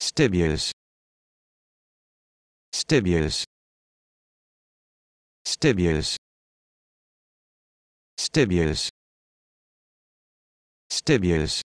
Stibius Stibius Stibius Stibius Stibius